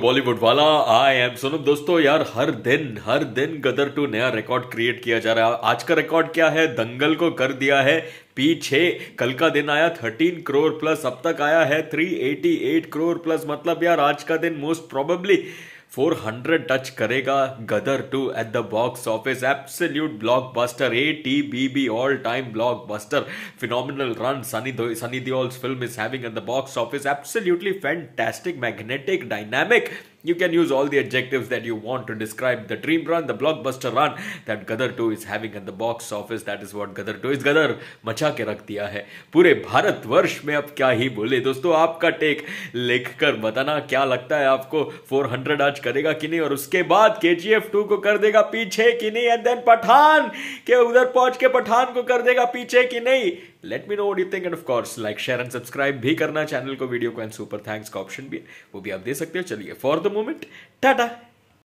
बॉलीवुड वाला I am Sonam दोस्तों यार हर दिन हर दिन गदर टू नया रिकॉर्ड क्रिएट किया जा रहा है आज का रिकॉर्ड क्या है दंगल को कर दिया है पीछे कल का दिन आया थर्टीन करोड़ प्लस अब तक आया है three eighty eight crore plus मतलब यार आज का दिन मोस्ट प्रोबेबली 400 टच करेगा Gadar two at the box office absolute blockbuster A T B B all time blockbuster phenomenal run Sunny Sunny Deol's film is having at the box office absolutely fantastic magnetic dynamic You can use all the adjectives that you want to describe the dream run, the blockbuster run that Gadar 2 is having at the box office. That is what Gadar 2 is. Gadar मचा के रख दिया है पूरे भारतवर्ष में अब क्या ही बोले दोस्तों आपका टेक लिख बताना क्या लगता है आपको 400 आज करेगा कि नहीं और उसके बाद के जी एफ टू को कर देगा पीछे कि नहीं एंड देन पठान के उधर पहुंच के पठान को कर देगा पीछे कि नहीं let me know you think and of course like share and subscribe भी करना चैनल को वीडियो को एंड सुपर थैंक्स का ऑप्शन भी वो भी आप दे सकते हो चलिए फॉर द moment. Tada!